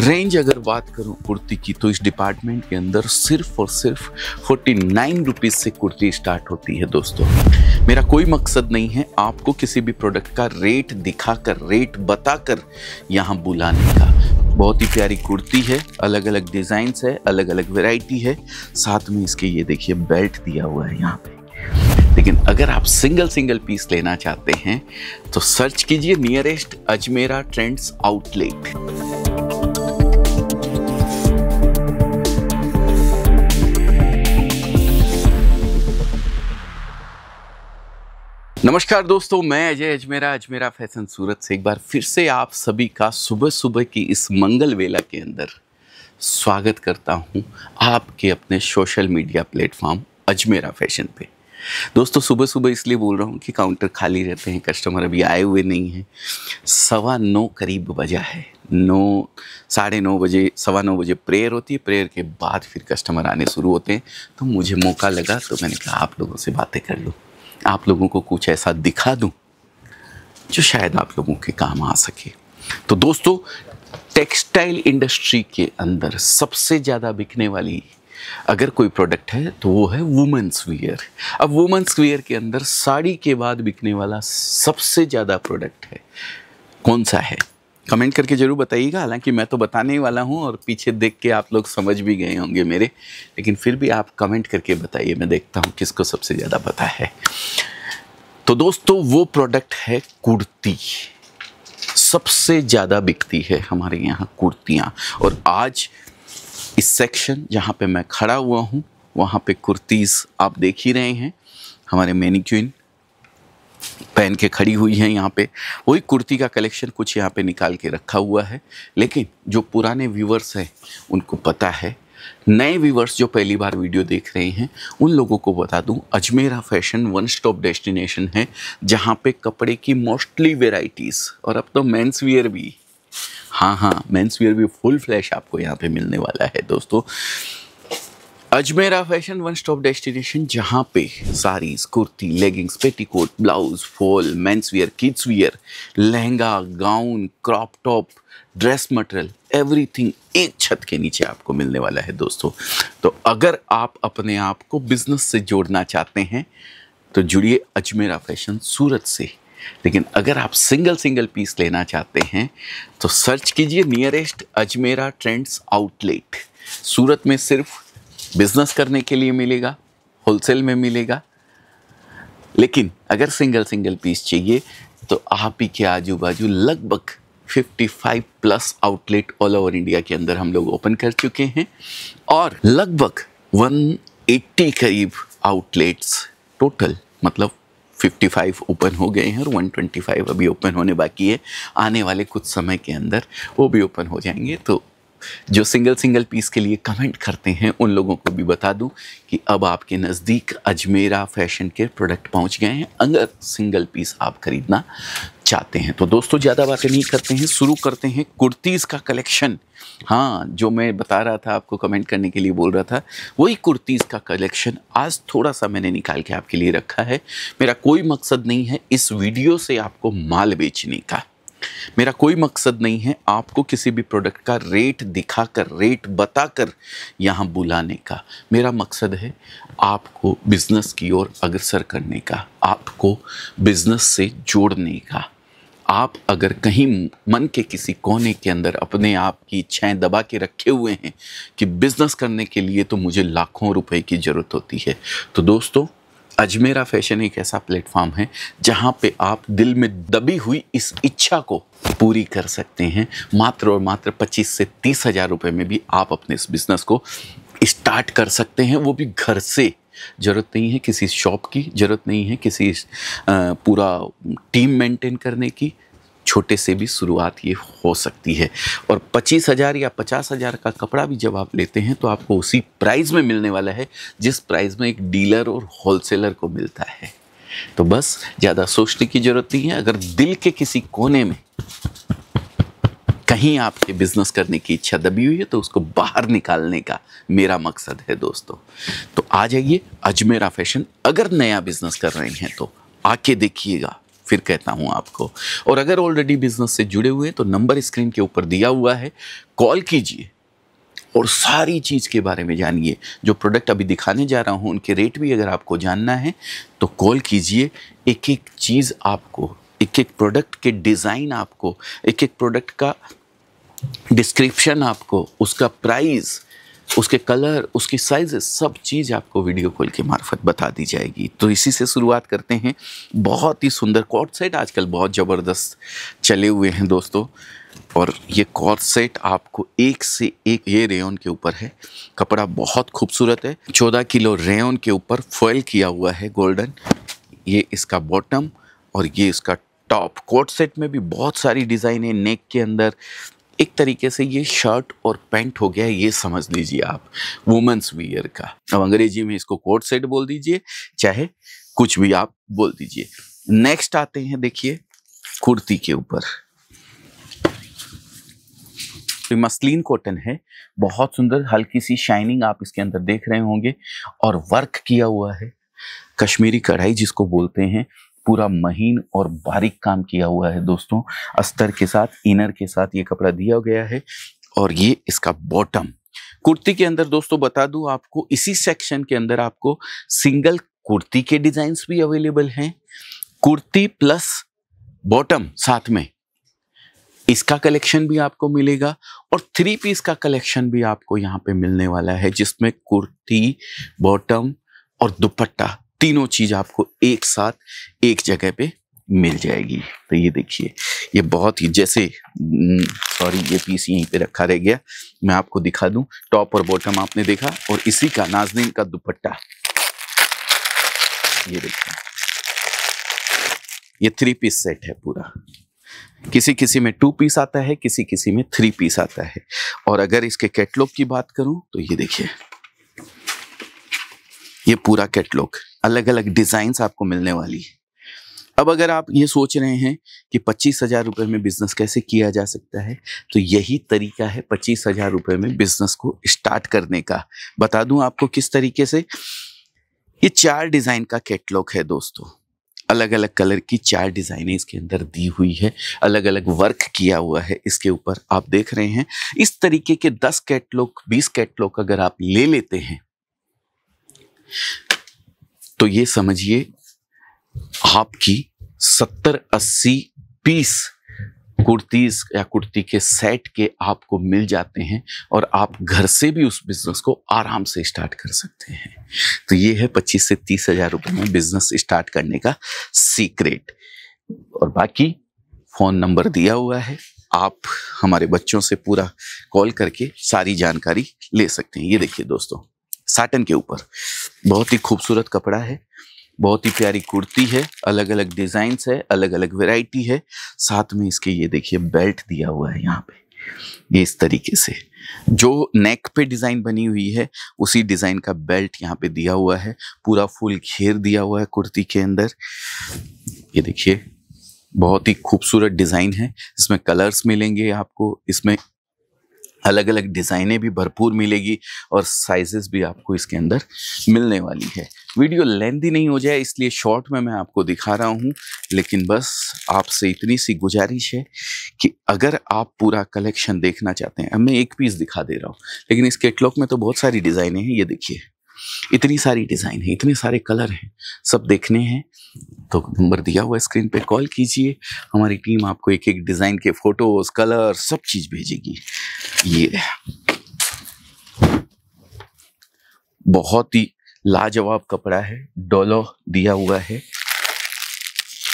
range अगर बात करूं कुर्ती की तो इस डिपार्टमेंट के अंदर सिर्फ और सिर्फ फोर्टी नाइन रुपीज़ से कुर्ती स्टार्ट होती है दोस्तों मेरा कोई मकसद नहीं है आपको किसी भी प्रोडक्ट का रेट दिखाकर रेट बताकर यहाँ बुलाने का बहुत ही प्यारी कुर्ती है अलग अलग डिज़ाइंस है अलग अलग वेराइटी है साथ में इसके ये देखिए बेल्ट दिया हुआ है यहाँ पे लेकिन अगर आप सिंगल सिंगल पीस लेना चाहते हैं तो सर्च कीजिए नियरेस्ट अजमेरा ट्रेंड्स आउटलेट नमस्कार दोस्तों मैं अजय अजमेरा अजमेरा फैशन सूरत से एक बार फिर से आप सभी का सुबह सुबह की इस मंगल वेला के अंदर स्वागत करता हूं आपके अपने social media platform Ajmera fashion पे दोस्तों सुबह सुबह इसलिए बोल रहा हूं कि काउंटर खाली रहते हैं कस्टमर अभी आए हुए नहीं हैं सवा नौ करीब बजा है नौ साढ़े नौ बजे सवा नौ बजे प्रेयर होती है प्रेयर के बाद फिर कस्टमर आने शुरू होते हैं तो मुझे मौका लगा तो मैंने कहा आप लोगों से बातें कर लूँ आप लोगों को कुछ ऐसा दिखा दूं जो शायद आप लोगों के काम आ सके तो दोस्तों टेक्सटाइल इंडस्ट्री के अंदर सबसे ज़्यादा बिकने वाली अगर कोई प्रोडक्ट है तो वो है वुमेंस वियर अब वुमेंस वियर के अंदर साड़ी के बाद बिकने वाला सबसे ज़्यादा प्रोडक्ट है कौन सा है कमेंट करके ज़रूर बताइएगा हालांकि मैं तो बताने ही वाला हूँ और पीछे देख के आप लोग समझ भी गए होंगे मेरे लेकिन फिर भी आप कमेंट करके बताइए मैं देखता हूँ किसको सबसे ज़्यादा पता है तो दोस्तों वो प्रोडक्ट है कुर्ती सबसे ज़्यादा बिकती है हमारे यहाँ कुर्तियाँ और आज इस सेक्शन जहाँ पे मैं खड़ा हुआ हूँ वहाँ पे कुर्तीज़ आप देख ही रहे हैं हमारे मैनिक्विन पहन के खड़ी हुई हैं यहाँ पे वही कुर्ती का कलेक्शन कुछ यहाँ पे निकाल के रखा हुआ है लेकिन जो पुराने व्यूवर्स हैं उनको पता है नए व्यूवर्स जो पहली बार वीडियो देख रहे हैं उन लोगों को बता दूं Ajmera fashion one stop destination है जहाँ पे कपड़े की मोस्टली वेराइटीज़ और अब तो मेंस वियर भी हाँ हाँ मेंस वियर भी फुल फ्लैश आपको यहाँ पर मिलने वाला है दोस्तों Ajmera fashion one stop destination जहाँ पे saris kurti leggings petticoat blouse fall men's wear kids wear lehenga gown crop top dress material everything एक छत के नीचे आपको मिलने वाला है दोस्तों तो अगर आप अपने आप को बिजनेस से जोड़ना चाहते हैं तो जुड़िए अजमेरा फैशन सूरत से लेकिन अगर आप सिंगल सिंगल पीस लेना चाहते हैं तो सर्च कीजिए nearest Ajmera trends outlet Surat में सिर्फ बिजनेस करने के लिए मिलेगा होलसेल में मिलेगा लेकिन अगर सिंगल सिंगल पीस चाहिए तो आप ही के आजू बाजू लगभग 55 plus outlet all over India के अंदर हम लोग ओपन कर चुके हैं और लगभग 180 करीब आउटलेट्स टोटल मतलब 55 ओपन हो गए हैं और 125 अभी ओपन होने बाकी है आने वाले कुछ समय के अंदर वो भी ओपन हो जाएंगे तो जो सिंगल सिंगल पीस के लिए कमेंट करते हैं उन लोगों को भी बता दूं कि अब आपके नज़दीक अजमेरा फैशन के प्रोडक्ट पहुंच गए हैं अगर सिंगल पीस आप ख़रीदना चाहते हैं तो दोस्तों ज़्यादा बातें नहीं करते हैं शुरू करते हैं कुर्तीज़ का कलेक्शन हाँ जो मैं बता रहा था आपको कमेंट करने के लिए बोल रहा था वही कुर्तीज़ का कलेक्शन आज थोड़ा सा मैंने निकाल के आपके लिए रखा है मेरा कोई मकसद नहीं है इस वीडियो से आपको माल बेचने का मेरा कोई मकसद नहीं है आपको किसी भी प्रोडक्ट का रेट दिखाकर रेट बताकर यहाँ बुलाने का मेरा मकसद है आपको बिज़नेस की ओर अग्रसर करने का आपको बिज़नेस से जोड़ने का आप अगर कहीं मन के किसी कोने के अंदर अपने आप की इच्छाएं दबा के रखे हुए हैं कि बिज़नेस करने के लिए तो मुझे लाखों रुपए की ज़रूरत होती है तो दोस्तों अजमेरा फैशन एक ऐसा प्लेटफॉर्म है जहाँ पे आप दिल में दबी हुई इस इच्छा को पूरी कर सकते हैं मात्र और मात्र 25 से तीस हज़ार रुपये में भी आप अपने इस बिज़नेस को स्टार्ट कर सकते हैं वो भी घर से ज़रूरत नहीं है किसी शॉप की ज़रूरत नहीं है किसी पूरा टीम मेंटेन करने की छोटे से भी शुरुआत ये हो सकती है और पच्चीस हज़ार या पचास हज़ार का कपड़ा भी जब आप लेते हैं तो आपको उसी प्राइस में मिलने वाला है जिस प्राइस में एक डीलर और होलसेलर को मिलता है तो बस ज़्यादा सोचने की ज़रूरत नहीं है अगर दिल के किसी कोने में कहीं आपके बिजनेस करने की इच्छा दबी हुई है तो उसको बाहर निकालने का मेरा मकसद है दोस्तों तो आ जाइए अजमेरा फैशन अगर नया बिजनेस कर रहे हैं तो आके देखिएगा फिर कहता हूँ आपको और अगर ऑलरेडी बिजनेस से जुड़े हुए तो नंबर स्क्रीन के ऊपर दिया हुआ है कॉल कीजिए और सारी चीज़ के बारे में जानिए जो प्रोडक्ट अभी दिखाने जा रहा हूँ उनके रेट भी अगर आपको जानना है तो कॉल कीजिए एक एक चीज़ आपको एक एक प्रोडक्ट के डिज़ाइन आपको एक एक प्रोडक्ट का डिस्क्रिप्शन आपको उसका प्राइस उसके कलर उसकी साइज सब चीज़ आपको वीडियो कॉल के मार्फत बता दी जाएगी तो इसी से शुरुआत करते हैं बहुत ही सुंदर कॉर्ड सेट आजकल बहुत ज़बरदस्त चले हुए हैं दोस्तों और ये कॉर्ड सेट आपको एक से एक ये रेयन के ऊपर है कपड़ा बहुत खूबसूरत है चौदह किलो रेयन के ऊपर फॉयल किया हुआ है गोल्डन ये इसका बॉटम और ये इसका टॉप कोट सेट में भी बहुत सारी डिज़ाइन है नेक के अंदर एक तरीके से ये शर्ट और पैंट हो गया ये समझ लीजिए आप वुमेंस वियर का अब अंग्रेजी में इसको कोट सेट बोल दीजिए चाहे कुछ भी आप बोल दीजिए नेक्स्ट आते हैं देखिए कुर्ती के ऊपर तो मसलिन कॉटन है बहुत सुंदर हल्की सी शाइनिंग आप इसके अंदर देख रहे होंगे और वर्क किया हुआ है कश्मीरी कढ़ाई जिसको बोलते हैं पूरा महीन और बारीक काम किया हुआ है दोस्तों अस्तर के साथ इनर के साथ ये कपड़ा दिया गया है और ये इसका बॉटम कुर्ती के अंदर दोस्तों बता दूं आपको इसी सेक्शन के अंदर आपको सिंगल कुर्ती के डिजाइन भी अवेलेबल हैं कुर्ती प्लस बॉटम साथ में इसका कलेक्शन भी आपको मिलेगा और थ्री पीस का कलेक्शन भी आपको यहाँ पे मिलने वाला है जिसमें कुर्ती बॉटम और दुपट्टा तीनों चीज आपको एक साथ एक जगह पे मिल जाएगी तो ये देखिए ये बहुत ही जैसे सॉरी ये पीस यहीं पे रखा रह गया मैं आपको दिखा दूं टॉप और बॉटम आपने देखा और इसी का नाजनीन का दुपट्टा ये देखिए ये थ्री पीस सेट है पूरा किसी किसी में टू पीस आता है किसी किसी में थ्री पीस आता है और अगर इसके कैटलॉग की बात करूं तो ये देखिए ये पूरा कैटलॉग अलग अलग डिजाइन आपको मिलने वाली है अब अगर आप ये सोच रहे हैं कि पच्चीस हज़ार रुपये में बिज़नेस कैसे किया जा सकता है तो यही तरीका है पच्चीस हज़ार रुपये में बिज़नेस को स्टार्ट करने का बता दूं आपको किस तरीके से ये चार डिज़ाइन का कैटलॉग है दोस्तों अलग अलग कलर की चार डिज़ाइनें इसके अंदर दी हुई है अलग अलग वर्क किया हुआ है इसके ऊपर आप देख रहे हैं इस तरीके के दस कैटलॉग बीस कैटलॉग अगर आप ले लेते हैं तो ये समझिए आपकी सत्तर अस्सी पीस कुर्तीज या कुर्ती के सेट के आपको मिल जाते हैं और आप घर से भी उस बिजनेस को आराम से स्टार्ट कर सकते हैं तो ये है पच्चीस से तीस हजार रुपये में बिजनेस स्टार्ट करने का सीक्रेट और बाकी फोन नंबर दिया हुआ है आप हमारे बच्चों से पूरा कॉल करके सारी जानकारी ले सकते हैं ये देखिए दोस्तों साटन के ऊपर बहुत ही खूबसूरत कपड़ा है बहुत ही प्यारी कुर्ती है अलग अलग डिजाइन है अलग अलग वेराइटी है साथ में इसके ये देखिए बेल्ट दिया हुआ है यहाँ पे ये इस तरीके से जो नेक पे डिज़ाइन बनी हुई है उसी डिज़ाइन का बेल्ट यहाँ पे दिया हुआ है पूरा फुल घेर दिया हुआ है कुर्ती के अंदर ये देखिए बहुत ही खूबसूरत डिज़ाइन है इसमें कलर्स मिलेंगे आपको इसमें अलग अलग डिज़ाइनें भी भरपूर मिलेगी और साइजेस भी आपको इसके अंदर मिलने वाली है वीडियो लेंदी नहीं हो जाए इसलिए शॉर्ट में मैं आपको दिखा रहा हूँ लेकिन बस आपसे इतनी सी गुजारिश है कि अगर आप पूरा कलेक्शन देखना चाहते हैं अब मैं एक पीस दिखा दे रहा हूँ लेकिन इस कैटलॉग में तो बहुत सारी डिज़ाइनें हैं ये देखिए इतनी सारी डिज़ाइन है इतने सारे कलर हैं सब देखने हैं तो नंबर दिया हुआ स्क्रीन पे कॉल कीजिए हमारी टीम आपको एक एक डिज़ाइन के फोटोज कलर सब चीज़ भेजेगी ये बहुत ही लाजवाब कपड़ा है डोलो दिया हुआ है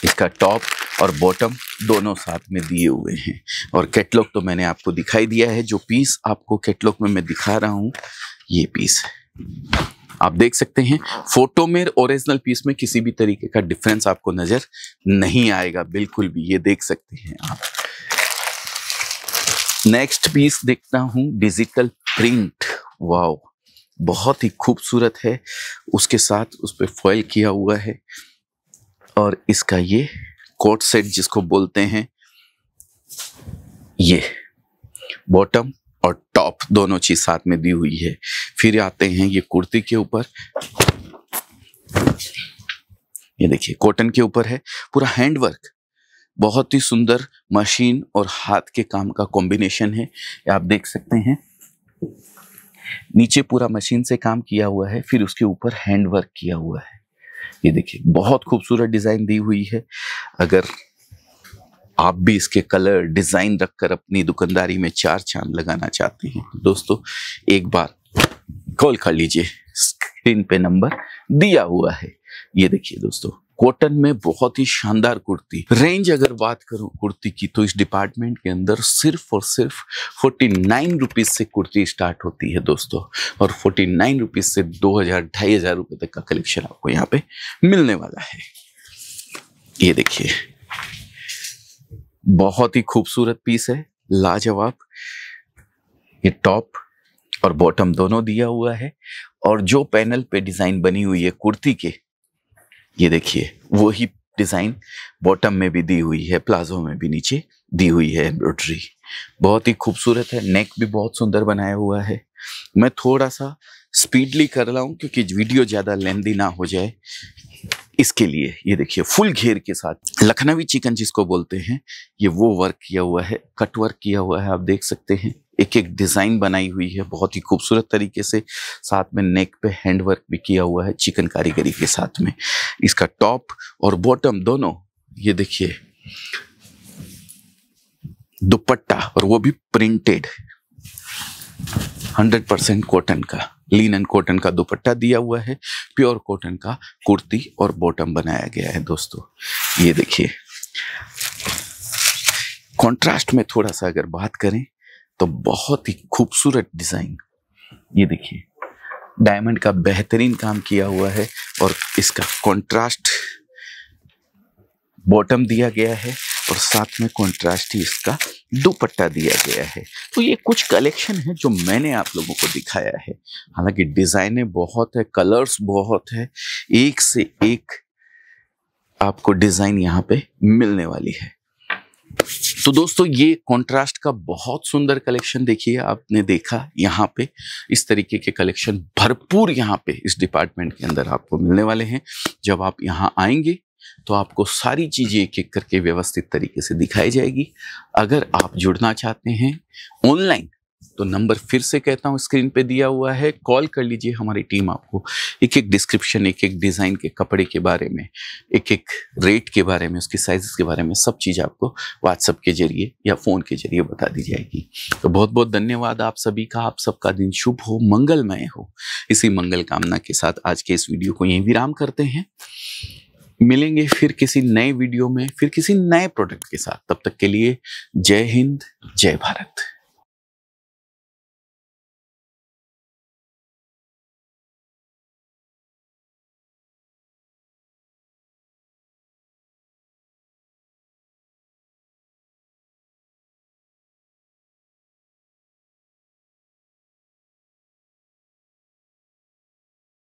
इसका टॉप और बॉटम दोनों साथ में दिए हुए हैं और कैटलॉग तो मैंने आपको दिखाई दिया है जो पीस आपको कैटलॉग में मैं दिखा रहा हूँ ये पीस है आप देख सकते हैं फोटो में ओरिजिनल पीस में किसी भी तरीके का डिफरेंस आपको नजर नहीं आएगा बिल्कुल भी ये देख सकते हैं आप नेक्स्ट पीस देखता हूं डिजिटल प्रिंट वाओ बहुत ही खूबसूरत है उसके साथ उस पर फॉइल किया हुआ है और इसका ये कोट सेट जिसको बोलते हैं ये बॉटम और टॉप दोनों चीज साथ में दी हुई है फिर आते हैं ये कुर्ती के ऊपर ये देखिए कॉटन के ऊपर है पूरा हैंडवर्क बहुत ही सुंदर मशीन और हाथ के काम का कॉम्बिनेशन है आप देख सकते हैं नीचे पूरा मशीन से काम किया हुआ है फिर उसके ऊपर हैंडवर्क किया हुआ है ये देखिए बहुत खूबसूरत डिजाइन दी हुई है अगर आप भी इसके कलर डिज़ाइन रखकर अपनी दुकानदारी में चार चांद लगाना चाहते हैं दोस्तों एक बार कॉल कर लीजिए स्क्रीन पे नंबर दिया हुआ है ये देखिए दोस्तों कॉटन में बहुत ही शानदार कुर्ती रेंज अगर बात करूं कुर्ती की तो इस डिपार्टमेंट के अंदर सिर्फ और सिर्फ फोर्टी नाइन रुपीज से कुर्ती स्टार्ट होती है दोस्तों और फोर्टी नाइन रुपीज से दो हजार ढाई हजार रुपए तक का कलेक्शन आपको यहाँ पे मिलने वाला है ये देखिए बहुत ही खूबसूरत पीस है लाजवाब ये टॉप और बॉटम दोनों दिया हुआ है और जो पैनल पे डिजाइन बनी हुई है कुर्ती के ये देखिए वही डिजाइन बॉटम में भी दी हुई है प्लाजो में भी नीचे दी हुई है एम्ब्रॉयडरी बहुत ही खूबसूरत है नेक भी बहुत सुंदर बनाया हुआ है मैं थोड़ा सा स्पीडली कर रहा हूँ क्योंकि वीडियो ज़्यादा लेंदी ना हो जाए इसके लिए ये देखिए फुल घेर के साथ लखनवी चिकन जिसको बोलते हैं ये वो वर्क किया हुआ है कट वर्क किया हुआ है आप देख सकते हैं एक एक डिज़ाइन बनाई हुई है बहुत ही खूबसूरत तरीके से साथ में नेक पे हैंड वर्क भी किया हुआ है चिकन कारीगरी के साथ में इसका टॉप और बॉटम दोनों ये देखिए दुपट्टा और वो भी प्रिंटेड 100% कॉटन का लीन कॉटन का दुपट्टा दिया हुआ है प्योर कॉटन का कुर्ती और बॉटम बनाया गया है दोस्तों ये देखिए कंट्रास्ट में थोड़ा सा अगर बात करें तो बहुत ही खूबसूरत डिजाइन ये देखिए डायमंड का बेहतरीन काम किया हुआ है और इसका कंट्रास्ट बॉटम दिया गया है और साथ में कॉन्ट्रास्ट ही इसका दुपट्टा दिया गया है तो ये कुछ कलेक्शन है जो मैंने आप लोगों को दिखाया है हालांकि डिजाइने बहुत है कलर्स बहुत है एक से एक आपको डिज़ाइन यहाँ पे मिलने वाली है तो दोस्तों ये कंट्रास्ट का बहुत सुंदर कलेक्शन देखिए आपने देखा यहाँ पे इस तरीके के कलेक्शन भरपूर यहाँ पे इस डिपार्टमेंट के अंदर आपको मिलने वाले हैं जब आप यहाँ आएंगे तो आपको सारी चीज़ें एक एक करके व्यवस्थित तरीके से दिखाई जाएगी अगर आप जुड़ना चाहते हैं ऑनलाइन तो नंबर फिर से कहता हूँ स्क्रीन पे दिया हुआ है कॉल कर लीजिए हमारी टीम आपको एक एक डिस्क्रिप्शन एक एक डिज़ाइन के कपड़े के बारे में एक एक रेट के बारे में उसके साइज़ के बारे में सब चीज़ आपको व्हाट्सअप के जरिए या फ़ोन के जरिए बता दी जाएगी तो बहुत बहुत धन्यवाद आप सभी का आप सबका दिन शुभ हो मंगलमय हो इसी मंगल कामना के साथ आज के इस वीडियो को यहीं विराम करते हैं मिलेंगे फिर किसी नए वीडियो में फिर किसी नए प्रोडक्ट के साथ तब तक के लिए जय हिंद जय भारत